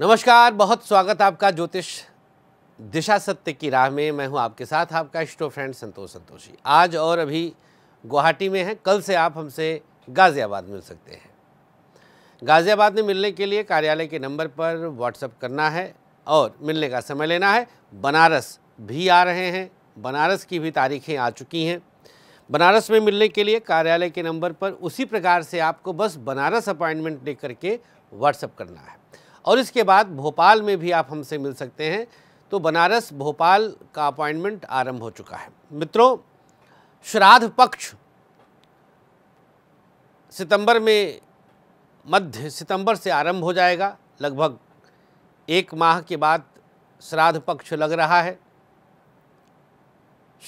नमस्कार बहुत स्वागत आपका ज्योतिष दिशा सत्य की राह में मैं हूं आपके साथ आपका इष्टो फ्रेंड संतोष संतोषी आज और अभी गुवाहाटी में हैं कल से आप हमसे गाज़ियाबाद मिल सकते हैं गाज़ियाबाद में मिलने के लिए कार्यालय के नंबर पर व्हाट्सअप करना है और मिलने का समय लेना है बनारस भी आ रहे हैं बनारस की भी तारीखें आ चुकी हैं बनारस में मिलने के लिए कार्यालय के नंबर पर उसी प्रकार से आपको बस बनारस अपॉइंटमेंट ले करके व्हाट्सअप करना है और इसके बाद भोपाल में भी आप हमसे मिल सकते हैं तो बनारस भोपाल का अपॉइंटमेंट आरंभ हो चुका है मित्रों श्राद्ध पक्ष सितंबर में मध्य सितंबर से आरंभ हो जाएगा लगभग एक माह के बाद श्राद्ध पक्ष लग रहा है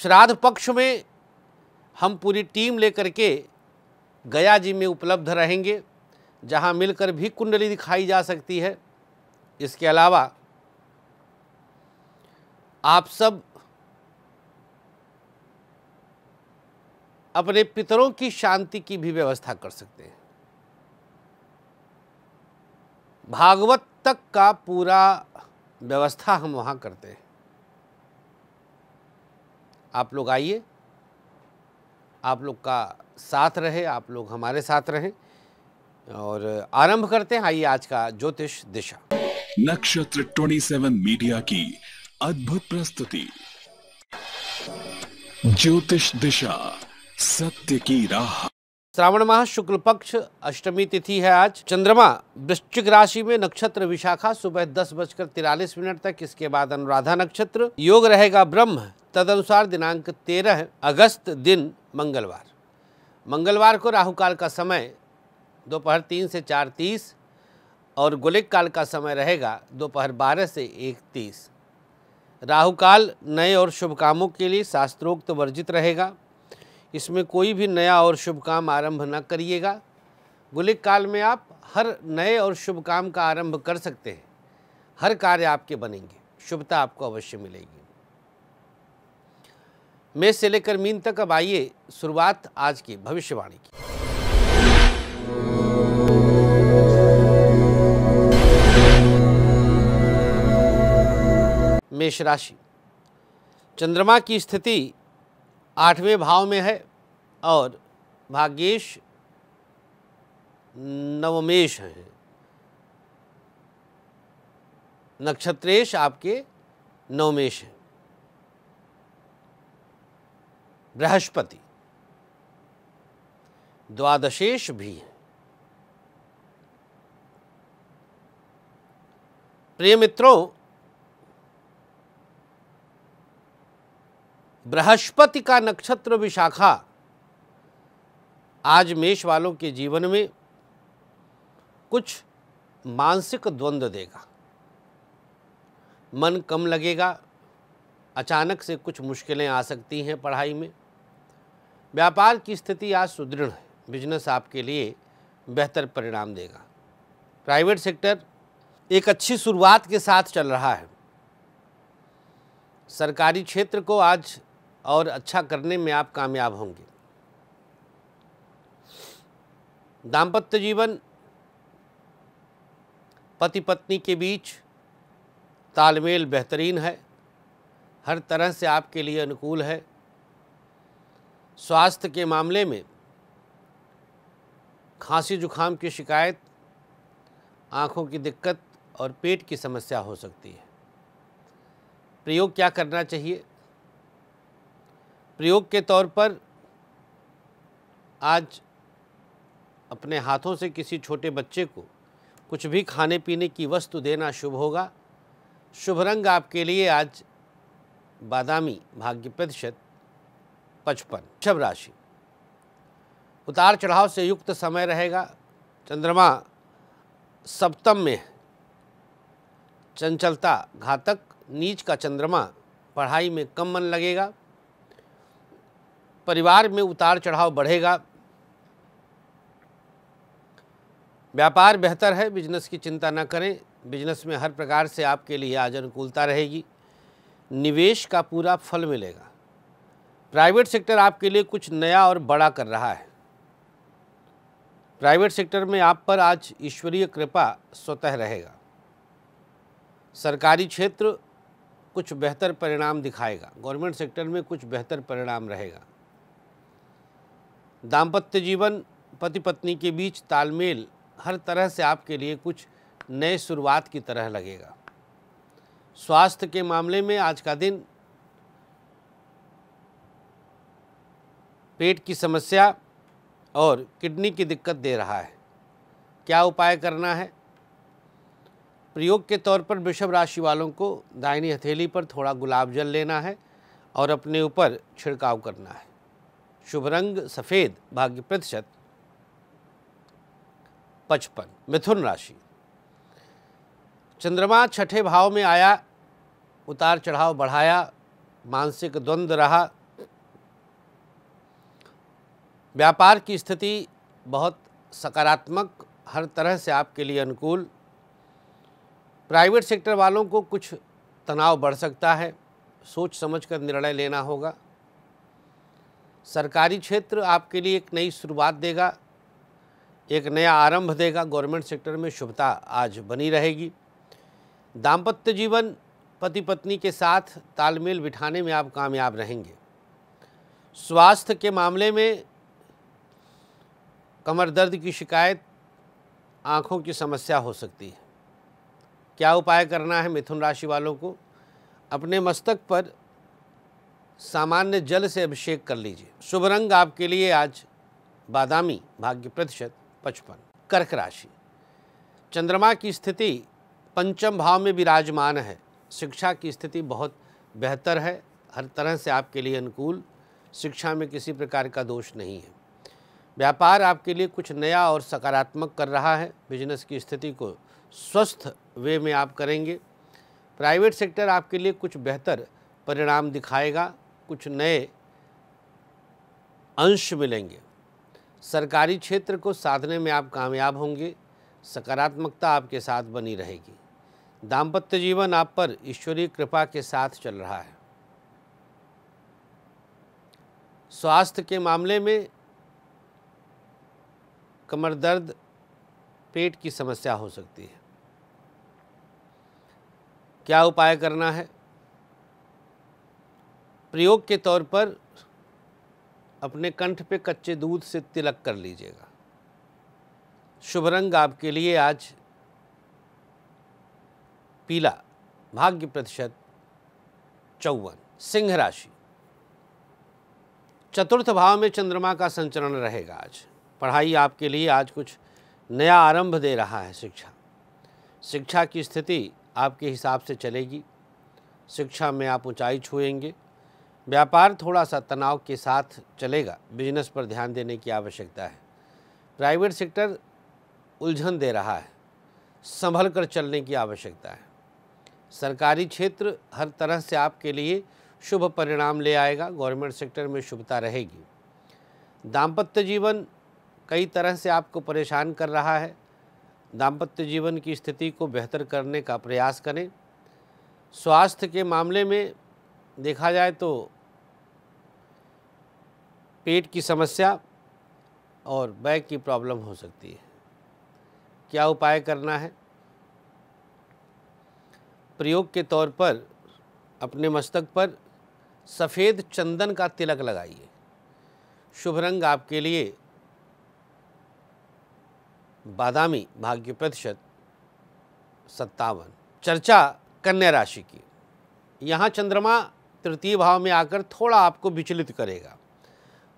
श्राद्ध पक्ष में हम पूरी टीम लेकर के गया जी में उपलब्ध रहेंगे जहां मिलकर भी कुंडली दिखाई जा सकती है इसके अलावा आप सब अपने पितरों की शांति की भी व्यवस्था कर सकते हैं भागवत तक का पूरा व्यवस्था हम वहां करते हैं आप लोग आइए आप लोग का साथ रहे आप लोग हमारे साथ रहें और आरंभ करते हैं आइए आज का ज्योतिष दिशा नक्षत्र 27 मीडिया की अद्भुत प्रस्तुति ज्योतिष दिशा सत्य की राह श्रावण माह शुक्ल पक्ष अष्टमी तिथि है आज चंद्रमा वृश्चिक राशि में नक्षत्र विशाखा सुबह दस बजकर तिरालीस मिनट तक इसके बाद अनुराधा नक्षत्र योग रहेगा ब्रह्म तदनुसार दिनांक तेरह अगस्त दिन मंगलवार मंगलवार को राहु काल का समय दोपहर तीन से चार तीस और गोलिक काल का समय रहेगा दोपहर बारह से एक तीस राहुकाल काल नए और शुभ कामों के लिए शास्त्रोक्त वर्जित रहेगा इसमें कोई भी नया और शुभ काम आरंभ न करिएगा गुलिक काल में आप हर नए और शुभ काम का आरंभ कर सकते हैं हर कार्य आपके बनेंगे शुभता आपको अवश्य मिलेगी मेष से लेकर मीन तक अब आइए शुरुआत आज की भविष्यवाणी की मेष राशि चंद्रमा की स्थिति आठवें भाव में है और भाग्येश नवमेश हैं नक्षत्रेश आपके नवमेश हैं बृहस्पति द्वादशेश भी हैं प्रिय मित्रों बृहस्पति का नक्षत्र विशाखा आज मेष वालों के जीवन में कुछ मानसिक द्वंद्व देगा मन कम लगेगा अचानक से कुछ मुश्किलें आ सकती हैं पढ़ाई में व्यापार की स्थिति आज सुदृढ़ है बिजनेस आपके लिए बेहतर परिणाम देगा प्राइवेट सेक्टर एक अच्छी शुरुआत के साथ चल रहा है सरकारी क्षेत्र को आज और अच्छा करने में आप कामयाब होंगे दाम्पत्य जीवन पति पत्नी के बीच तालमेल बेहतरीन है हर तरह से आपके लिए अनुकूल है स्वास्थ्य के मामले में खांसी जुखाम की शिकायत आँखों की दिक्कत और पेट की समस्या हो सकती है प्रयोग क्या करना चाहिए प्रयोग के तौर पर आज अपने हाथों से किसी छोटे बच्चे को कुछ भी खाने पीने की वस्तु देना शुभ होगा शुभ रंग आपके लिए आज बादामी भाग्य प्रतिशत पचपन शब राशि उतार चढ़ाव से युक्त समय रहेगा चंद्रमा सप्तम में चंचलता घातक नीच का चंद्रमा पढ़ाई में कम मन लगेगा परिवार में उतार चढ़ाव बढ़ेगा व्यापार बेहतर है बिजनेस की चिंता ना करें बिजनेस में हर प्रकार से आपके लिए आज अनुकूलता रहेगी निवेश का पूरा फल मिलेगा प्राइवेट सेक्टर आपके लिए कुछ नया और बड़ा कर रहा है प्राइवेट सेक्टर में आप पर आज ईश्वरीय कृपा स्वतः रहेगा सरकारी क्षेत्र कुछ बेहतर परिणाम दिखाएगा गवर्नमेंट सेक्टर में कुछ बेहतर परिणाम रहेगा दाम्पत्य जीवन पति पत्नी के बीच तालमेल हर तरह से आपके लिए कुछ नए शुरुआत की तरह लगेगा स्वास्थ्य के मामले में आज का दिन पेट की समस्या और किडनी की दिक्कत दे रहा है क्या उपाय करना है प्रयोग के तौर पर वृषभ राशि वालों को दाहिनी हथेली पर थोड़ा गुलाब जल लेना है और अपने ऊपर छिड़काव करना है शुभ रंग सफ़ेद भाग्य प्रतिशत पचपन मिथुन राशि चंद्रमा छठे भाव में आया उतार चढ़ाव बढ़ाया मानसिक द्वंद्व रहा व्यापार की स्थिति बहुत सकारात्मक हर तरह से आपके लिए अनुकूल प्राइवेट सेक्टर वालों को कुछ तनाव बढ़ सकता है सोच समझ कर निर्णय लेना होगा सरकारी क्षेत्र आपके लिए एक नई शुरुआत देगा एक नया आरंभ देगा गवर्नमेंट सेक्टर में शुभता आज बनी रहेगी दाम्पत्य जीवन पति पत्नी के साथ तालमेल बिठाने में आप कामयाब रहेंगे स्वास्थ्य के मामले में कमर दर्द की शिकायत आँखों की समस्या हो सकती है क्या उपाय करना है मिथुन राशि वालों को अपने मस्तक पर सामान्य जल से अभिषेक कर लीजिए शुभ रंग आपके लिए आज बादामी भाग्य प्रतिशत पचपन कर्क राशि चंद्रमा की स्थिति पंचम भाव में विराजमान है शिक्षा की स्थिति बहुत बेहतर है हर तरह से आपके लिए अनुकूल शिक्षा में किसी प्रकार का दोष नहीं है व्यापार आपके लिए कुछ नया और सकारात्मक कर रहा है बिजनेस की स्थिति को स्वस्थ वे में आप करेंगे प्राइवेट सेक्टर आपके लिए कुछ बेहतर परिणाम दिखाएगा कुछ नए अंश मिलेंगे सरकारी क्षेत्र को साधने में आप कामयाब होंगे सकारात्मकता आपके साथ बनी रहेगी दाम्पत्य जीवन आप पर ईश्वरीय कृपा के साथ चल रहा है स्वास्थ्य के मामले में कमर दर्द पेट की समस्या हो सकती है क्या उपाय करना है प्रयोग के तौर पर अपने कंठ पे कच्चे दूध से तिलक कर लीजिएगा शुभ रंग आपके लिए आज पीला भाग्य प्रतिशत चौवन सिंह राशि चतुर्थ भाव में चंद्रमा का संचरण रहेगा आज पढ़ाई आपके लिए आज कुछ नया आरंभ दे रहा है शिक्षा शिक्षा की स्थिति आपके हिसाब से चलेगी शिक्षा में आप ऊंचाई छुएंगे व्यापार थोड़ा सा तनाव के साथ चलेगा बिजनेस पर ध्यान देने की आवश्यकता है प्राइवेट सेक्टर उलझन दे रहा है संभल कर चलने की आवश्यकता है सरकारी क्षेत्र हर तरह से आपके लिए शुभ परिणाम ले आएगा गवर्नमेंट सेक्टर में शुभता रहेगी दाम्पत्य जीवन कई तरह से आपको परेशान कर रहा है दाम्पत्य जीवन की स्थिति को बेहतर करने का प्रयास करें स्वास्थ्य के मामले में देखा जाए तो पेट की समस्या और बैक की प्रॉब्लम हो सकती है क्या उपाय करना है प्रयोग के तौर पर अपने मस्तक पर सफ़ेद चंदन का तिलक लगाइए शुभ रंग आपके लिए बादामी भाग्य प्रतिशत सत्तावन चर्चा कन्या राशि की यहाँ चंद्रमा तृतीय भाव में आकर थोड़ा आपको विचलित करेगा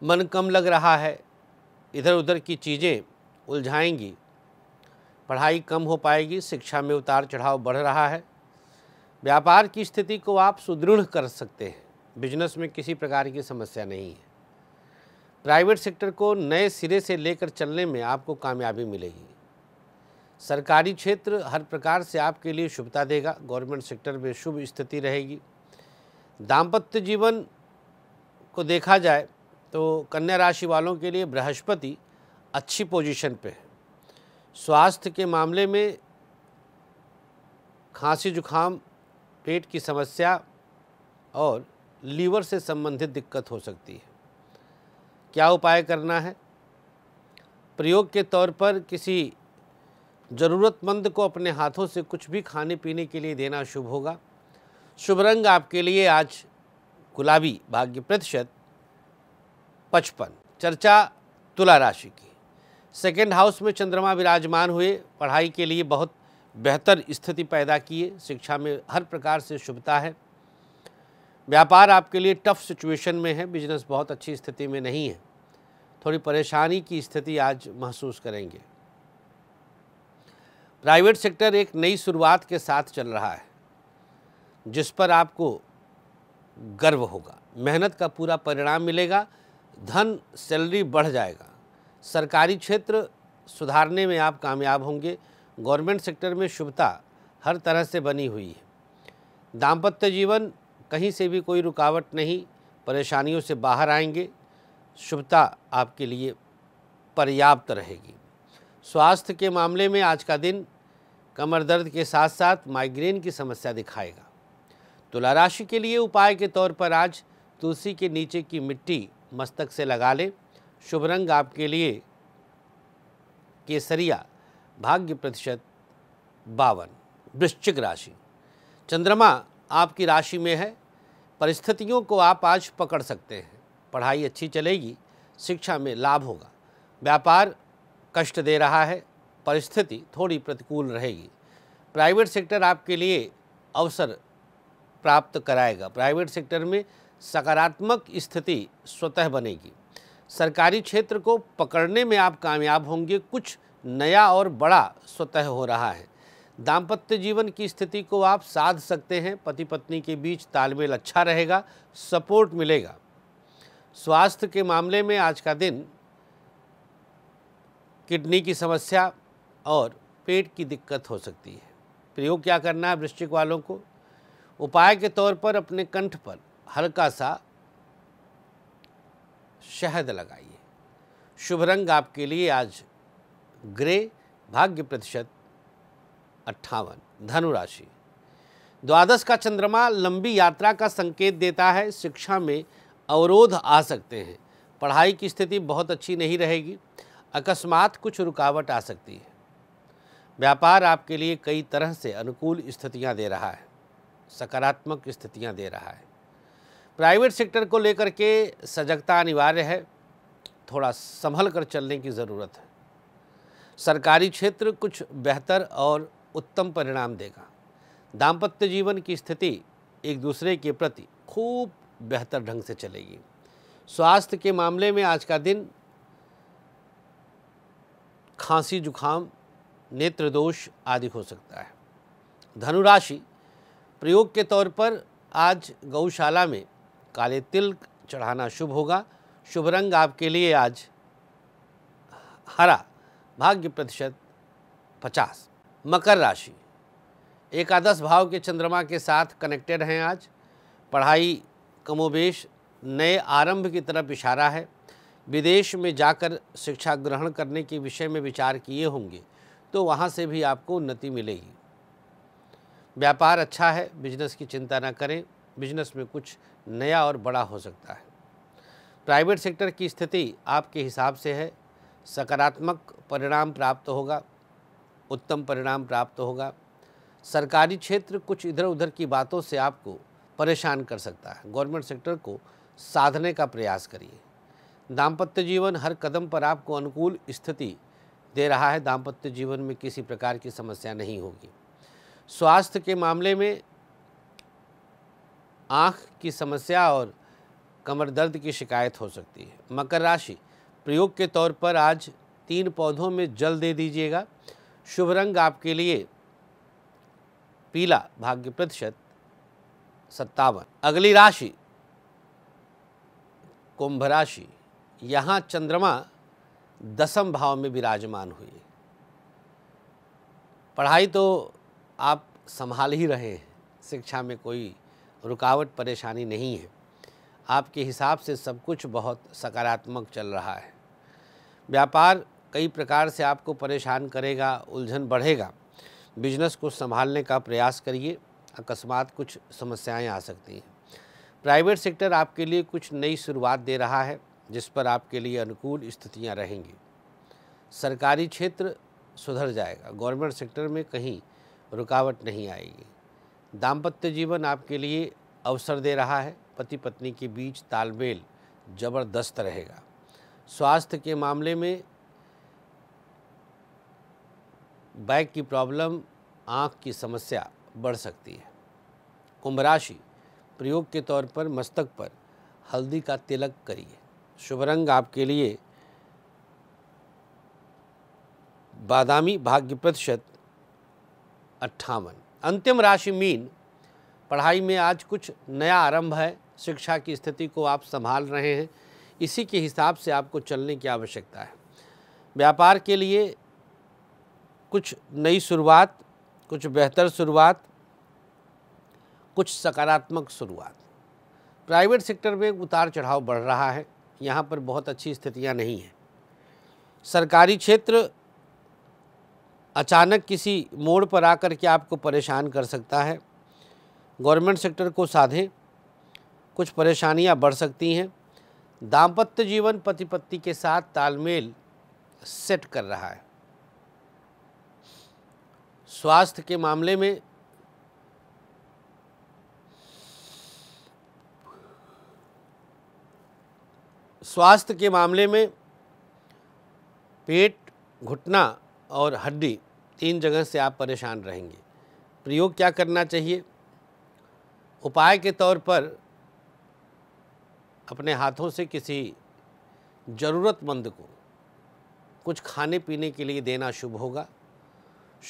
मन कम लग रहा है इधर उधर की चीज़ें उलझाएंगी पढ़ाई कम हो पाएगी शिक्षा में उतार चढ़ाव बढ़ रहा है व्यापार की स्थिति को आप सुदृढ़ कर सकते हैं बिजनेस में किसी प्रकार की समस्या नहीं है प्राइवेट सेक्टर को नए सिरे से लेकर चलने में आपको कामयाबी मिलेगी सरकारी क्षेत्र हर प्रकार से आपके लिए शुभता देगा गवर्नमेंट सेक्टर में शुभ स्थिति रहेगी दाम्पत्य जीवन को देखा जाए तो कन्या राशि वालों के लिए बृहस्पति अच्छी पोजीशन पे है स्वास्थ्य के मामले में खांसी जुखाम पेट की समस्या और लीवर से संबंधित दिक्कत हो सकती है क्या उपाय करना है प्रयोग के तौर पर किसी ज़रूरतमंद को अपने हाथों से कुछ भी खाने पीने के लिए देना शुभ होगा शुभ रंग आपके लिए आज गुलाबी भाग्य प्रतिशत पचपन चर्चा तुला राशि की सेकेंड हाउस में चंद्रमा विराजमान हुए पढ़ाई के लिए बहुत बेहतर स्थिति पैदा किए शिक्षा में हर प्रकार से शुभता है व्यापार आपके लिए टफ सिचुएशन में है बिजनेस बहुत अच्छी स्थिति में नहीं है थोड़ी परेशानी की स्थिति आज महसूस करेंगे प्राइवेट सेक्टर एक नई शुरुआत के साथ चल रहा है जिस पर आपको गर्व होगा मेहनत का पूरा परिणाम मिलेगा धन सैलरी बढ़ जाएगा सरकारी क्षेत्र सुधारने में आप कामयाब होंगे गवर्नमेंट सेक्टर में शुभता हर तरह से बनी हुई है दाम्पत्य जीवन कहीं से भी कोई रुकावट नहीं परेशानियों से बाहर आएंगे शुभता आपके लिए पर्याप्त रहेगी स्वास्थ्य के मामले में आज का दिन कमर दर्द के साथ साथ माइग्रेन की समस्या दिखाएगा तुला राशि के लिए उपाय के तौर पर आज तुलसी के नीचे की मिट्टी मस्तक से लगा लें शुभ रंग आपके लिए केसरिया भाग्य प्रतिशत बावन वृश्चिक राशि चंद्रमा आपकी राशि में है परिस्थितियों को आप आज पकड़ सकते हैं पढ़ाई अच्छी चलेगी शिक्षा में लाभ होगा व्यापार कष्ट दे रहा है परिस्थिति थोड़ी प्रतिकूल रहेगी प्राइवेट सेक्टर आपके लिए अवसर प्राप्त कराएगा प्राइवेट सेक्टर में सकारात्मक स्थिति स्वतः बनेगी सरकारी क्षेत्र को पकड़ने में आप कामयाब होंगे कुछ नया और बड़ा स्वतः हो रहा है दाम्पत्य जीवन की स्थिति को आप साध सकते हैं पति पत्नी के बीच तालमेल अच्छा रहेगा सपोर्ट मिलेगा स्वास्थ्य के मामले में आज का दिन किडनी की समस्या और पेट की दिक्कत हो सकती है प्रयोग क्या करना है वृश्चिक वालों को उपाय के तौर पर अपने कंठ पर हल्का सा शहद लगाइए शुभ रंग आपके लिए आज ग्रे भाग्य प्रतिशत अट्ठावन धनुराशि द्वादश का चंद्रमा लंबी यात्रा का संकेत देता है शिक्षा में अवरोध आ सकते हैं पढ़ाई की स्थिति बहुत अच्छी नहीं रहेगी अकस्मात कुछ रुकावट आ सकती है व्यापार आपके लिए कई तरह से अनुकूल स्थितियां दे रहा है सकारात्मक स्थितियां दे रहा है प्राइवेट सेक्टर को लेकर के सजगता अनिवार्य है थोड़ा संभल कर चलने की ज़रूरत है सरकारी क्षेत्र कुछ बेहतर और उत्तम परिणाम देगा दाम्पत्य जीवन की स्थिति एक दूसरे के प्रति खूब बेहतर ढंग से चलेगी स्वास्थ्य के मामले में आज का दिन खांसी जुखाम नेत्र दोष आदि हो सकता है धनुराशि प्रयोग के तौर पर आज गौशाला में काले तिल चढ़ाना शुभ होगा शुभ रंग आपके लिए आज हरा भाग्य प्रतिशत पचास मकर राशि एकादश भाव के चंद्रमा के साथ कनेक्टेड हैं आज पढ़ाई कमोबेश नए आरंभ की तरफ इशारा है विदेश में जाकर शिक्षा ग्रहण करने के विषय में विचार किए होंगे तो वहां से भी आपको उन्नति मिलेगी व्यापार अच्छा है बिजनेस की चिंता ना करें बिजनेस में कुछ नया और बड़ा हो सकता है प्राइवेट सेक्टर की स्थिति आपके हिसाब से है सकारात्मक परिणाम प्राप्त होगा उत्तम परिणाम प्राप्त होगा सरकारी क्षेत्र कुछ इधर उधर की बातों से आपको परेशान कर सकता है गवर्नमेंट सेक्टर को साधने का प्रयास करिए दाम्पत्य जीवन हर कदम पर आपको अनुकूल स्थिति दे रहा है दाम्पत्य जीवन में किसी प्रकार की समस्या नहीं होगी स्वास्थ्य के मामले में आँख की समस्या और कमर दर्द की शिकायत हो सकती है मकर राशि प्रयोग के तौर पर आज तीन पौधों में जल दे दीजिएगा शुभ रंग आपके लिए पीला भाग्य प्रतिशत सत्तावन अगली राशि कुंभ राशि यहाँ चंद्रमा दसम भाव में विराजमान हुई पढ़ाई तो आप संभाल ही रहे हैं शिक्षा में कोई रुकावट परेशानी नहीं है आपके हिसाब से सब कुछ बहुत सकारात्मक चल रहा है व्यापार कई प्रकार से आपको परेशान करेगा उलझन बढ़ेगा बिजनेस को संभालने का प्रयास करिए अकस्मात कुछ समस्याएं आ सकती हैं प्राइवेट सेक्टर आपके लिए कुछ नई शुरुआत दे रहा है जिस पर आपके लिए अनुकूल स्थितियां रहेंगी सरकारी क्षेत्र सुधर जाएगा गवर्नमेंट सेक्टर में कहीं रुकावट नहीं आएगी दाम्पत्य जीवन आपके लिए अवसर दे रहा है पति पत्नी के बीच तालमेल जबरदस्त रहेगा स्वास्थ्य के मामले में बैक की प्रॉब्लम आँख की समस्या बढ़ सकती है कुंभ राशि प्रयोग के तौर पर मस्तक पर हल्दी का तिलक करिए शुभ रंग आपके लिए बादामी भाग्य प्रतिशत अट्ठावन अंतिम राशि मीन पढ़ाई में आज कुछ नया आरंभ है शिक्षा की स्थिति को आप संभाल रहे हैं इसी के हिसाब से आपको चलने की आवश्यकता है व्यापार के लिए कुछ नई शुरुआत कुछ बेहतर शुरुआत कुछ सकारात्मक शुरुआत प्राइवेट सेक्टर में उतार चढ़ाव बढ़ रहा है यहाँ पर बहुत अच्छी स्थितियाँ नहीं हैं सरकारी क्षेत्र अचानक किसी मोड़ पर आकर के आपको परेशान कर सकता है गवर्नमेंट सेक्टर को साधें कुछ परेशानियां बढ़ सकती हैं दाम्पत्य जीवन पति पत्नी के साथ तालमेल सेट कर रहा है स्वास्थ्य के मामले में स्वास्थ्य के मामले में पेट घुटना और हड्डी तीन जगह से आप परेशान रहेंगे प्रयोग क्या करना चाहिए उपाय के तौर पर अपने हाथों से किसी ज़रूरतमंद को कुछ खाने पीने के लिए देना शुभ होगा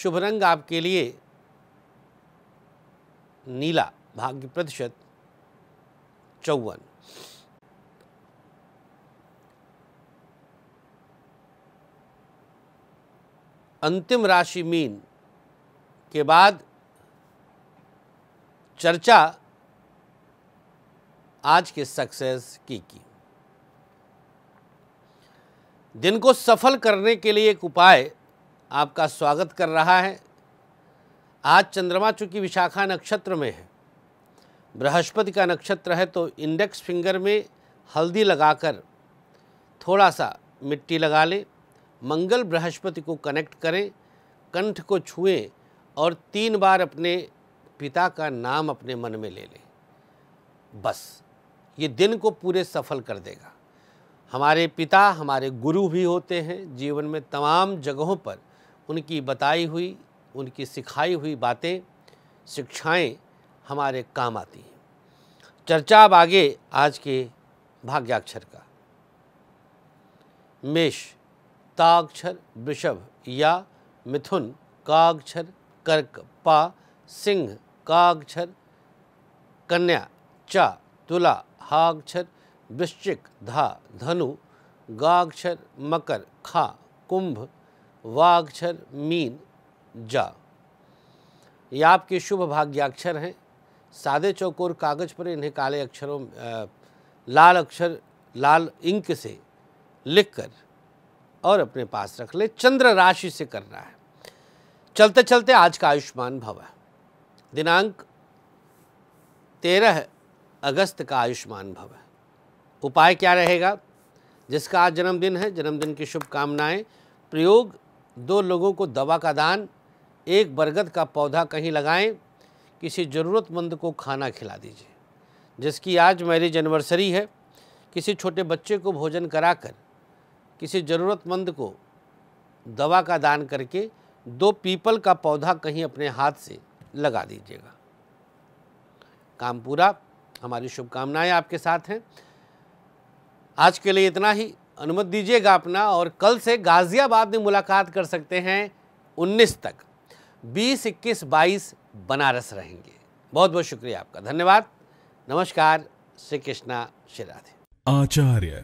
शुभ रंग आपके लिए नीला भाग्य प्रतिशत चौवन अंतिम राशि मीन के बाद चर्चा आज के सक्सेस की की दिन को सफल करने के लिए एक उपाय आपका स्वागत कर रहा है आज चंद्रमा चूंकि विशाखा नक्षत्र में है बृहस्पति का नक्षत्र है तो इंडेक्स फिंगर में हल्दी लगाकर थोड़ा सा मिट्टी लगा लें मंगल बृहस्पति को कनेक्ट करें कंठ को छुएं और तीन बार अपने पिता का नाम अपने मन में ले लें बस ये दिन को पूरे सफल कर देगा हमारे पिता हमारे गुरु भी होते हैं जीवन में तमाम जगहों पर उनकी बताई हुई उनकी सिखाई हुई बातें शिक्षाएं हमारे काम आती हैं चर्चा अब आगे आज के भाग्याक्षर का मेष ताक्षर वृषभ या मिथुन काक्षर कर्क पा सिंह काक्षर कन्या चा तुला हाक्षर वृश्चिक धा धनु गाक्षर मकर खा कुंभ वाक्षर मीन जा ये आपके शुभ भाग्याक्षर हैं सादे चौकोर कागज पर इन्हें काले अक्षरों लाल अक्षर लाल इंक से लिखकर और अपने पास रख ले चंद्र राशि से करना है चलते चलते आज का आयुष्मान भव है दिनांक तेरह अगस्त का आयुष्मान भव है उपाय क्या रहेगा जिसका आज जन्मदिन है जन्मदिन की शुभकामनाएं प्रयोग दो लोगों को दवा का दान एक बरगद का पौधा कहीं लगाएं किसी ज़रूरतमंद को खाना खिला दीजिए जिसकी आज मैरिज एनिवर्सरी है किसी छोटे बच्चे को भोजन कराकर किसी ज़रूरतमंद को दवा का दान करके दो पीपल का पौधा कहीं अपने हाथ से लगा दीजिएगा काम पूरा हमारी शुभकामनाएं आपके साथ हैं आज के लिए इतना ही अनुमति दीजिएगा अपना और कल से गाज़ियाबाद में मुलाकात कर सकते हैं 19 तक 20, इक्कीस बाईस बनारस रहेंगे बहुत बहुत शुक्रिया आपका धन्यवाद नमस्कार श्री कृष्णा श्री राधे आचार्य